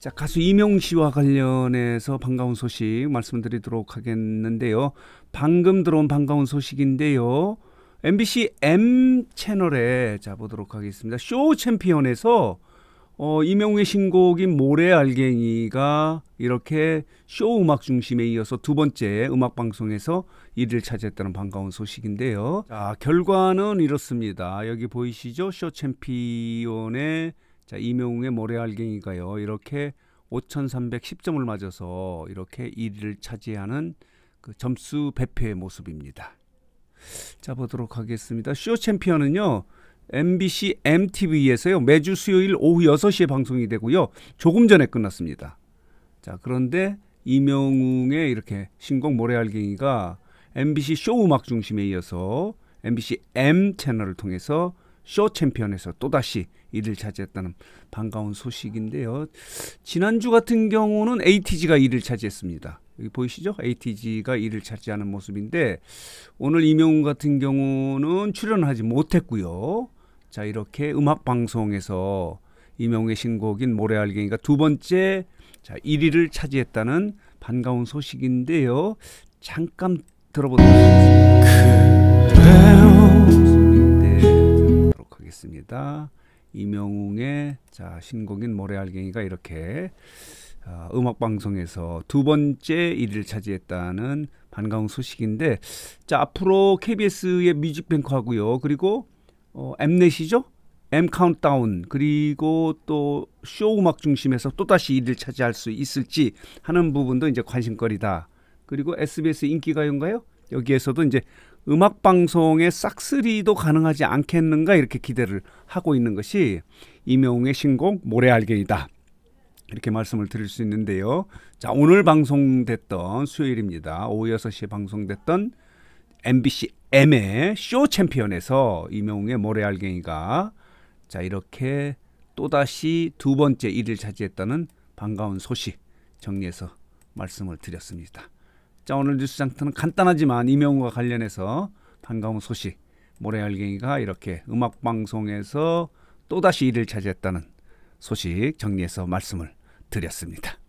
자, 가수 이명 씨와 관련해서 반가운 소식 말씀드리도록 하겠는데요. 방금 들어온 반가운 소식인데요. MBC M 채널에 자 보도록 하겠습니다. 쇼 챔피언에서 어, 이명우의 신곡인 모래 알갱이가 이렇게 쇼 음악 중심에 이어서 두 번째 음악 방송에서 1위를 차지했다는 반가운 소식인데요. 자, 결과는 이렇습니다. 여기 보이시죠? 쇼 챔피언의 자, 이명웅의 모래알갱이가요. 이렇게 5,310점을 맞아서 이렇게 1위를 차지하는 그 점수 배표의 모습입니다. 자, 보도록 하겠습니다. 쇼 챔피언은요. MBC MTV에서요. 매주 수요일 오후 6시에 방송이 되고요. 조금 전에 끝났습니다. 자, 그런데 이명웅의 이렇게 신곡 모래알갱이가 MBC 쇼 음악 중심에 이어서 MBC M 채널을 통해서 쇼 챔피언에서 또다시 이를 차지했다는 반가운 소식인데요. 지난주 같은 경우는 ATG가 이를 차지했습니다. 여기 보이시죠? ATG가 이를 차지하는 모습인데 오늘 이명훈 같은 경우는 출연하지 못했고요. 자 이렇게 음악 방송에서 이명훈의 신곡인 모래 알갱이가 두 번째 자 1위를 차지했다는 반가운 소식인데요. 잠깐 들어보도록 하겠습니다. 그 있습니다. 이명웅의 자 신곡인 모래알갱이가 이렇게 어, 음악 방송에서 두 번째 1위를 차지했다는 반가운 소식인데 자 앞으로 KBS의 뮤직뱅크하고요 그리고 어, 엠넷이죠 M 카운트다운 그리고 또 쇼 음악 중심에서 또 다시 1위를 차지할 수 있을지 하는 부분도 이제 관심거리다 그리고 SBS 인기가요인가요 여기에서도 이제 음악 방송의 싹쓸이도 가능하지 않겠는가 이렇게 기대를 하고 있는 것이 이명웅의 신곡 모래 알갱이다. 이렇게 말씀을 드릴 수 있는데요. 자, 오늘 방송됐던 수요일입니다. 오후 6시에 방송됐던 MBC M의 쇼 챔피언에서 이명웅의 모래 알갱이가 자, 이렇게 또다시 두 번째 1위를 차지했다는 반가운 소식 정리해서 말씀을 드렸습니다. 자 오늘 뉴스 장터는 간단하지만 임영웅과 관련해서 반가운 소식 모래알갱이가 이렇게 음악 방송에서 또다시 일을 차지했다는 소식 정리해서 말씀을 드렸습니다.